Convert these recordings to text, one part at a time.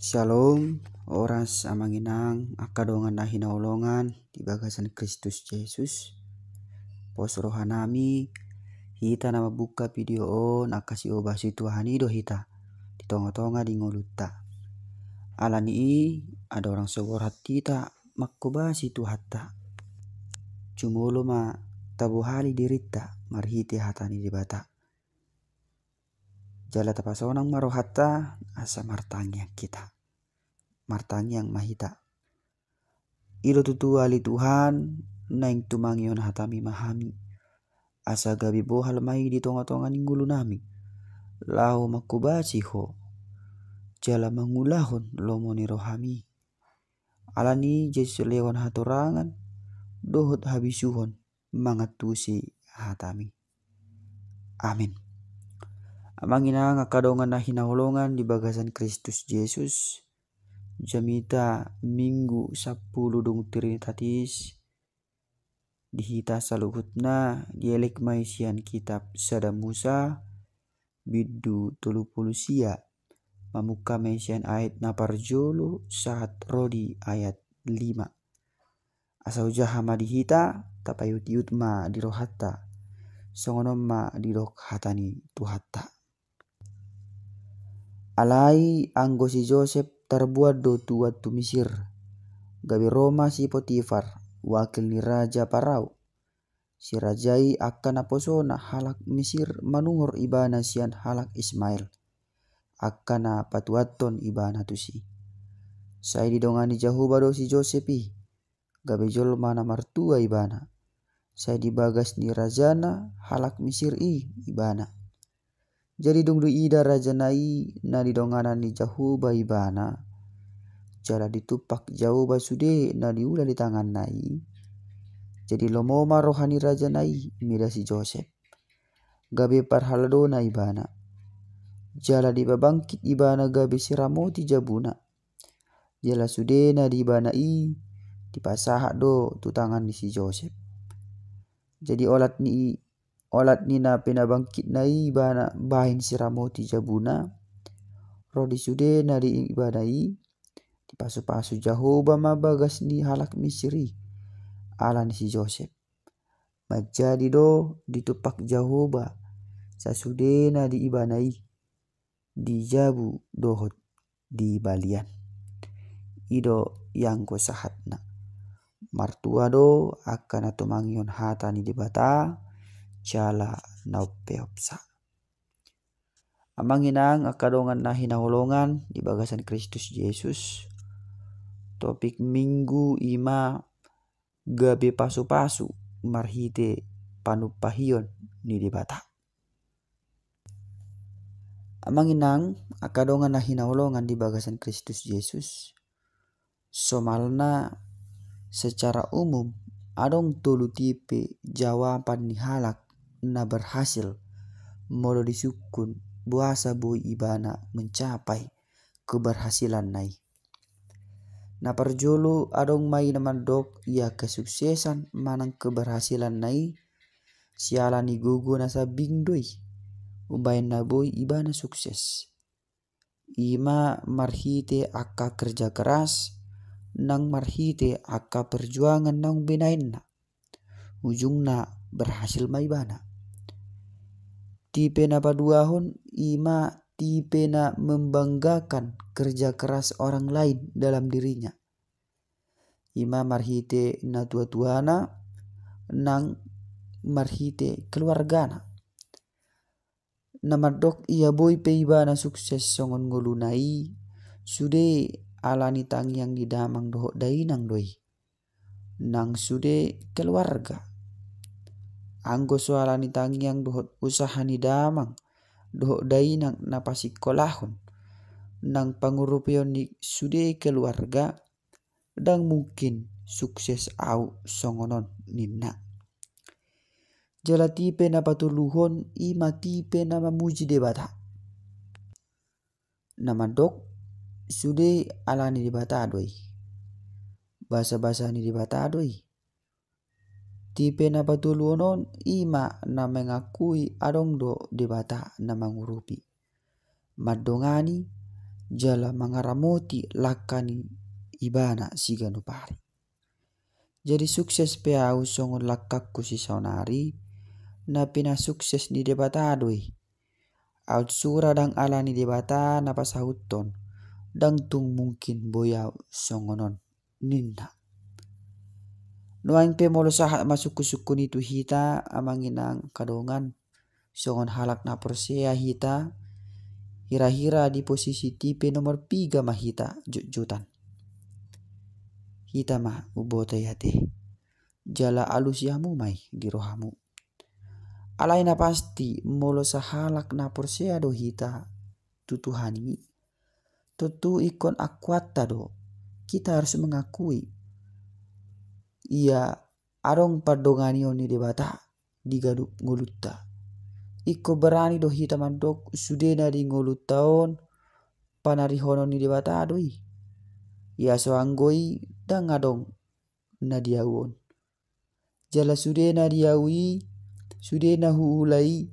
Shalom, oras amanginang, akadongan na hinaulongan, bagasan Kristus Yesus. Pos rohanami, hita nama buka video o nakasi obah basi Tuhan ido hita, ditonga-tonga di ngoluta. Alani i, ada orang sogor hati ta, makubasi Tuhata. Cumulo ma, tabuhali dirita, marhiti hatani dibata. Jala tapasonang marohata asa yang kita. yang mahita. Ilo ali Tuhan naing tumangion hatami mahami. Asa gabi bohal mai di tonga-tonga ninggulu nami. Lau makubasi ho. Jala mangulahon lomo ni rohami. Alani jesus lewan hatorangan. Dohot habisuhon mangatusi hatami. Amin. Amangina nga kadongan na hinahulungan di bagasan Kristus Yesus. Jamita Minggu Sapulu Dung Trinitatis dihita saluhutna dielek maisian kitab Sada Musa bidu tulu pulusia mamuka maisian ayat parjolo saat rodi ayat 5 asau jahama dihita tapayut yutma dirohata songonoma ma dirohatani tuhatta Alai anggo si Joseph terbuat tua tu Mesir. Gabe Roma si Potifar, wakil ni Raja Parau. Si Rajai akan aposona halak Mesir manungur ibana sian halak Ismail. Akan patuaton ibana tusi. Saya didongani jahu bado si Josepi. Gabe jol mana martua ibana. Saya dibagas ni Rajana halak Mesir i ibana jadi dungdu ida raja nai na di donganan ni jahu bai bana jala ditupak jauh basude sude na diula di tangan nai jadi lomoma rohani raja nai si Josep gabe parhalado nai bana jala di babangkit ibana gabe si ti jabuna jala sude na di ibana i dipasah do tu tangan di si Josep jadi olat ni olat nina pena bangkit nai bana bahin ti jabuna rodi sude nari ibadai di pasu-pasu jahoba ma bagas ni halak misri alan si Joseph majadi do ditupak jahoba sasude na di ibanai di jabu dohot di balian ido yang ko sahatna martua do akan atau atumangion hatani di bata na upeopsa. Amang inang akadongan na hinahulungan di bagasan Kristus Yesus. Topik minggu ima gabi pasu-pasu marhite panupahion ni dibata. Amang inang akadongan na hinahulungan di bagasan Kristus Yesus. Somalna secara umum adong tolu tipe jawaban ni halak na berhasil. Molo disukun buasa bu ibana mencapai keberhasilan nai. Na perjulu adong mai namandok ia kesuksesan manang keberhasilan nai. Sialan gugu nasa bingdoi. Ubayan na boy ibana sukses. Ima marhite akka kerja keras, nang marhite akka perjuangan nang binainna. Ujungna berhasil mai ibana Tipe na paduahun ima tipe na membanggakan kerja keras orang lain dalam dirinya. Ima marhite na tua-tuana nang marhite keluargana. dok ia boy peiba na sukses songon ngolunai sude alani tang yang didamang dohok dainang doi. Nang sude keluarga Anggo tangi tangiang dohot usahani damang, dohot napasi kolahon, nang pangurupion ni sude keluarga, dan mungkin sukses au songonon ninna. Jalatipe i ima tipe nama muji debata. Nama dok sude alani debata doi. Bahasa-bahasa ni debata doi Tipe na patuluon on ima na mengakui adong do debata na mangurupi. Madongani jala mangaramoti lakani ibana siga nupari. Jadi sukses pe au songon lakakku si saunari na pina sukses ni debata adui. Au sura dang ala ni debata na pasahuton dang tung mungkin boyau songonon ninna nuang pe molo molosaha masuk sukun itu hita amanginang kadongan. Songon halak na persia hita. Hira-hira di posisi tipe nomor tiga mahita hita jutan. Hita mah ya teh. Jala alus yamu mai di rohamu. Alaina na pasti molosaha halak na persia do hita. Tutuhani. tutu ikon akwata do. Kita harus mengakui ia arong padongani oni debata gaduk ngolutta. Iko berani dohi dok sudena di panari hono ni debata doi. Ia soanggoi dan ngadong won Jala sudena diawi sudena huulai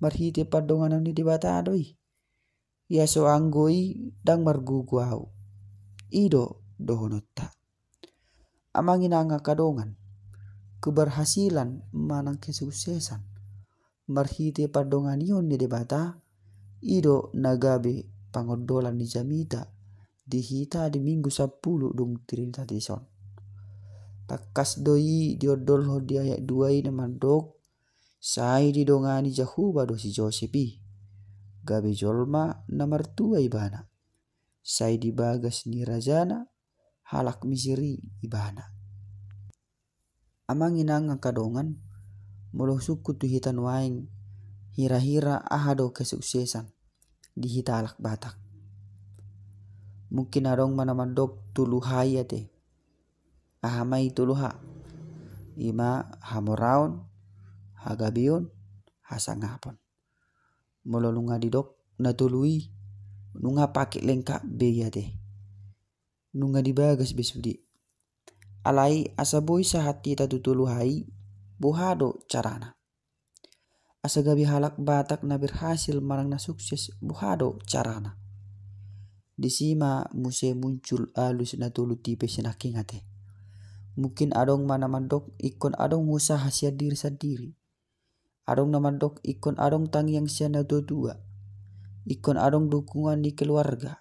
marhite padongani ni debata doi. Ia soanggoi dan guau. Ido dohonotta amangina kadongan keberhasilan manang kesuksesan marhite padongan ion ni debata ido nagabe pangodolan di jamita dihita di minggu 10 dong trinita tison takas doi diodol ho di ayat 2 ini mandok sai didongani jahuba si josepi gabe jolma namar tua ibana sai bagas ni rajana halak misiri ibana. Amang inang kadongan muluh suku tu hitan waing hira-hira ahado kesuksesan di hita alak batak. Mungkin arong tulu ya te. Ahamai tuluha. Ima hamoraon, hagabion, hasangapon. lunga didok natului lunga pake lengkap beya te nungga dibagas besudi. Alai asa asaboi sahati tatutulu hai buhado carana. Asa gabi halak batak na berhasil marang na sukses buhado carana. Di sima muse muncul alus na tulu tipe sinakingate. Mungkin adong mana mandok ikon adong musa hasia diri sendiri. Adong mandok ikon adong tangi yang sia na dua. Ikon adong dukungan di keluarga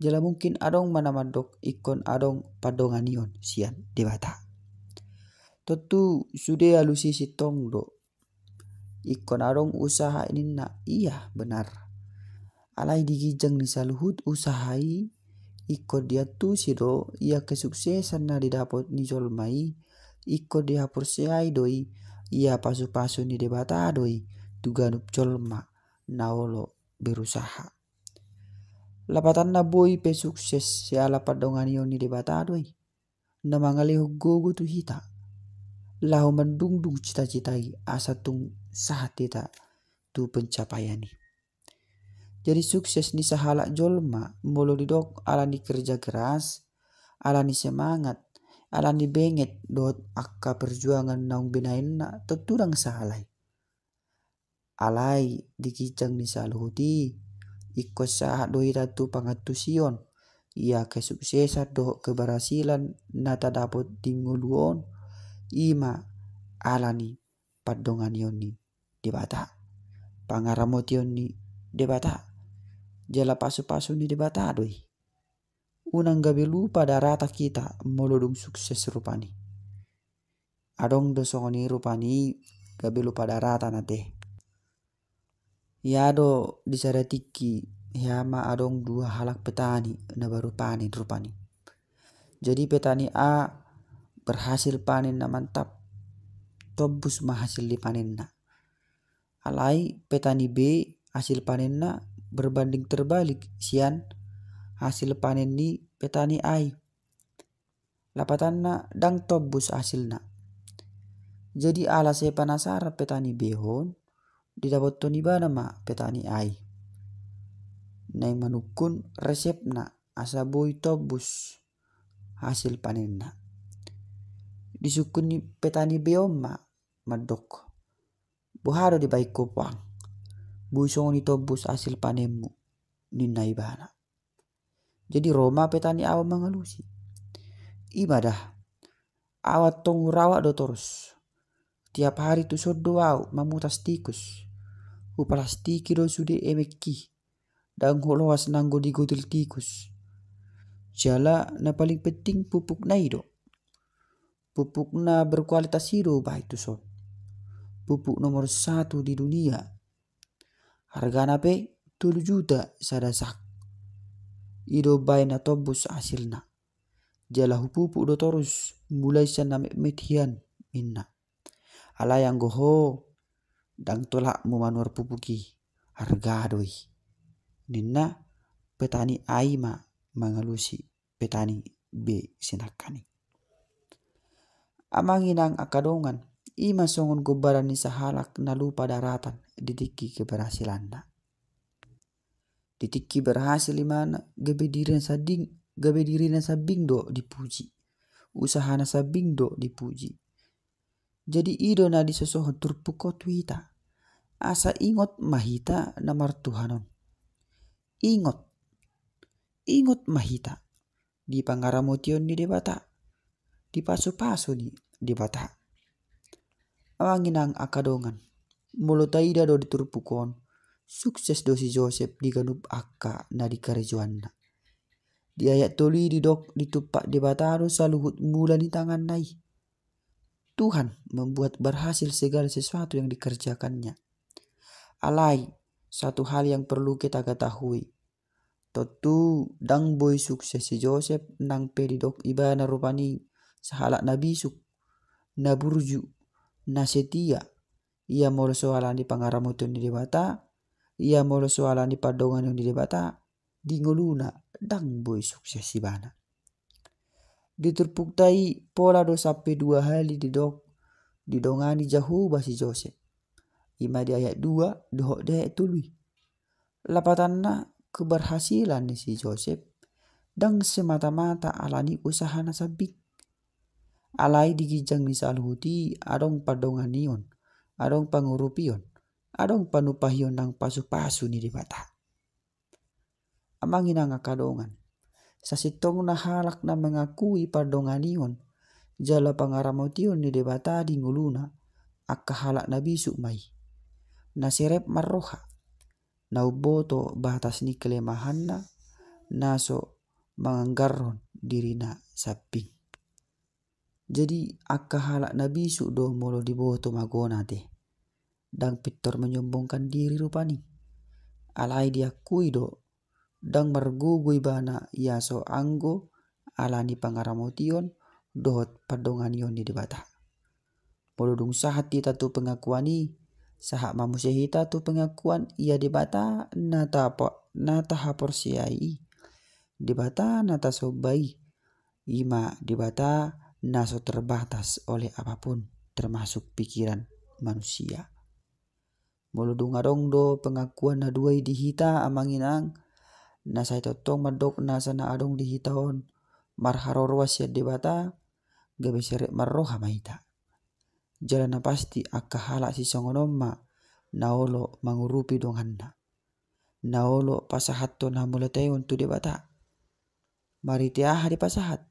jala mungkin adong mana mandok ikon adong padonganion sian debata. Tentu sudah alusi si tong do. Ikon adong usaha ini na iya benar. Alai digijeng ni saluhut usahai ikon dia tu si do ia kesuksesan na didapot ni jolmai ikon dia porsiai doi ia pasu-pasu ni debata doi tuganup jolma naolo berusaha na boy pe sukses si ala padongan ni debata batadoi na mangali gogo tu hita lahu mendungdung cita-citai asa tung sahatita tu pencapaian jadi sukses ni sahala jolma mulu didok ala ni kerja keras ala ni semangat ala ni benget dot akka perjuangan naung binain na teturang sahalai alai dikicang ni saluhuti Iko sahat doi ratu sion Ia kesuksesan do keberhasilan nata dapat tinguluon. Ima alani padongan yoni debata. Pangaramot yoni debata. Jala pasu-pasu ni debata doi. Unang gabi lupa darata kita melodung sukses rupani. Adong dosongoni rupani gabi lupa darata nate ya Yado disaratiki ma adong dua halak petani na baru panen rupani. Jadi petani A berhasil panen na mantap. Tobus di dipanen na. Alai petani B hasil panen na berbanding terbalik sian hasil panen ni petani A. Lapatan na dang tobus hasil na. Jadi ala saya penasaran petani B hon toni bana ma petani ai. Nai na resepna boy tobus hasil panen na. panenna. Disukuni petani beoma madok. buharo di baik kopang. Buisong ni tobus hasil panenmu nai bana. Jadi Roma petani awa mengalusi. Ibadah. Awat tong rawa do terus. Tiap hari tu sodo wau mamutas tikus hu kiro sude emekki dan holoas nanggo di gotil tikus. Jala na paling penting pupuk na ido. Pupuk na berkualitas hiro ba itu so. Pupuk nomor satu di dunia. Harga pe 7 juta sadasak. Ido bay na tobus hasilna. Jala pupuk do torus mulai sana metian inna. Ala yang goho dang tolak memanur pupuki harga doi ninna petani aima mengalusi petani be sinakani amanginang akadongan ima songon gobaran ni sahalak na lupa daratan ditiki na ditiki berhasil imana gabe dirian sading gabe sa sabing do dipuji usahana sabing do dipuji jadi ido na disosohon turpuko wita asa ingot mahita na martuhanon. Ingot. Ingot mahita. Di pangaramutyon ni debata. Di pasu-pasu ni debata. Awangin ang akadongan. Mulutai dado do diturpukon. Sukses dosi Josep Joseph di ganub akka na di karejuan Di ayat tuli didok ditupak debata harus saluhut mulan mula di tangan nai. Tuhan membuat berhasil segala sesuatu yang dikerjakannya alai, satu hal yang perlu kita ketahui. Tentu dang boy sukses si Joseph nang peridok iba rupani sahalak nabi suk na burju na setia ia molo soalan di pangaramu tuh di debata ia molo soalan di padongan yang di debata di ngoluna dang boy sukses si bana. diterpuktai pola dosa dua hal di dok, di dongani jahu basi Joseph Ima di ayat 2 dohok de tului. Lapatanna keberhasilan si Joseph dan semata-mata alani usaha nasabik. Alai digijang ni salhuti adong padongan nion, adong pangurupion, adong panupahion nang pasu-pasu ni dibata. bata. Amangin ang akadongan. Sasitong nahalak na mengakui padongan nion, jala pangaramotion ni dibata di nguluna, akahalak na bisuk mai nasirep marroha uboto batas ni kelemahanna naso manganggaron dirina sapi. Jadi akahala nabi su do molo diboto magona te. Dang pittor menyombongkan diri rupani. Alai dia kui do. Dang mergugui bana so anggo alani pangaramotion dohot padonganion di debata. Molo dung sahati tatu pengakuani Sahak hita tu pengakuan ia dibata nata apa nata haporsiai. Dibata nata sobai. Ima dibata naso terbatas oleh apapun termasuk pikiran manusia. mulu dong do pengakuan na duai dihita amanginang nasai tong madok nasa na adong dihitaon Marharor wasiat dibata gabi sere marroha mahita jalana pasti halak si songonoma naolo mangurupi donganna. Naolo pasahat to na mulatay unto dia bata. tiah hari pasahat.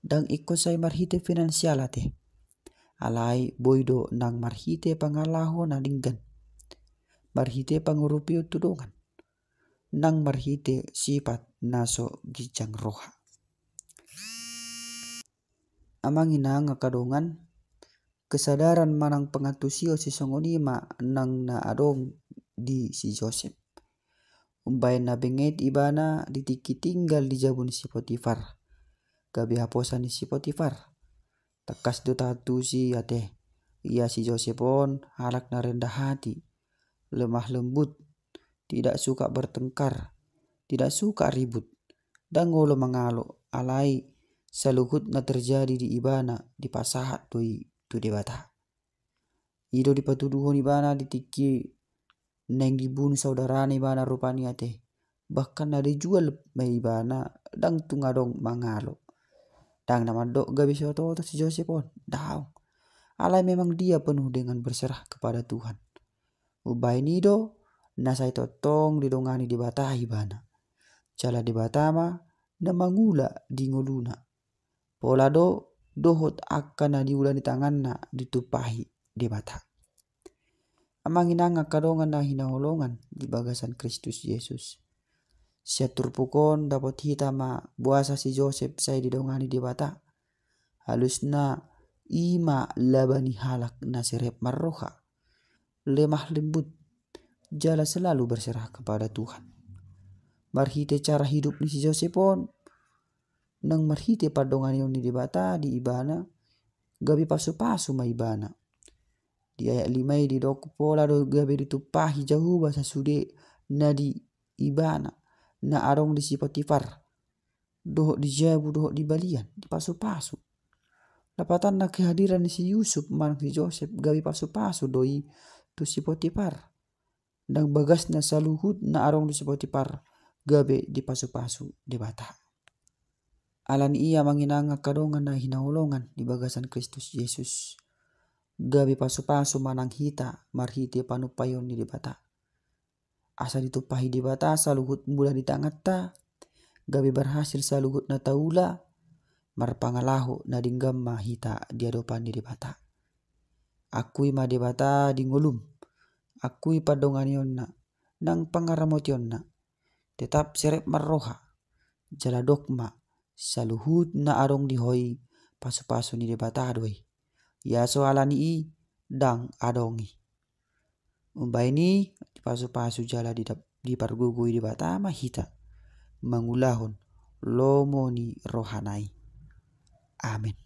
Dang iko saya marhite finansialate. Alai boido nang marhite pangalaho na linggan. Marhite pangurupi untuk dongan. Nang marhite sipat naso gijang roha. Amangina ngakadongan kesadaran manang pengatusio si songonima nang na adong di si Joseph. Umbay na benget ibana ditiki tinggal di jabun si Potifar. Gabi haposan ni si Potifar. Takas do tatu si ate. Ia si Joseph on halak na rendah hati. Lemah lembut. Tidak suka bertengkar. Tidak suka ribut. dan ngolo mengalo alai Seluhut na terjadi di ibana di pasahat tuh Tu bata. Ido ni bana tiki neng saudara ni bana rupanya ate. Bahkan ada jual mai bana dang tunga dong mangalo. Dang nama dok gak bisa toto si jose pon, Dau. Alai memang dia penuh dengan berserah kepada Tuhan. ini do, nasai totong didongani dibatahi bana. Cala dibatama namangula dingoluna. Pola do dohot akan di tangan na ditupahi de bata. Amanginanga kadongan na hinaholongan di bagasan Kristus Yesus. Siatur pukon dapat hitama buasa si Joseph saya didongani di bata. Halusna ima labani halak na nasirep marroha. Lemah lembut, jala selalu berserah kepada Tuhan. Marhite cara hidup ni si Josep pun nang marhite padongan yon ni debata di ibana gabi pasu-pasu ma ibana di ayat lima di doku pola do gabi ditupahi jauh bahasa sude na di ibana na arong di far dohok di jabu doh di balian di pasu-pasu dapatan na kehadiran si Yusuf man si Joseph gabi pasu-pasu doi tu si Potipar. dan bagas na saluhut na arong di si Potipar gabe di pasu-pasu di batak. Alan ia manginang kadongan na hinaulongan di bagasan Kristus Yesus. Gabi pasu-pasu manang hita marhiti panupayon ni dibata. Asa ditupahi dibata saluhut mula di tangata. Gabi berhasil saluhut na taula. Marpangalahu na mahita di diadopan ni dibata. Akui ma dibata ngulum. Akui padonganion na. Nang pangaramotyon na. Tetap serep marroha. Jala dogma saluhut na arong dihoi pasu-pasu ni debata adoy. Ya ni i dang adongi. Umbai ni pasu-pasu jala di di pargugu di bata mahita mangulahon lomo ni rohanai. Amin.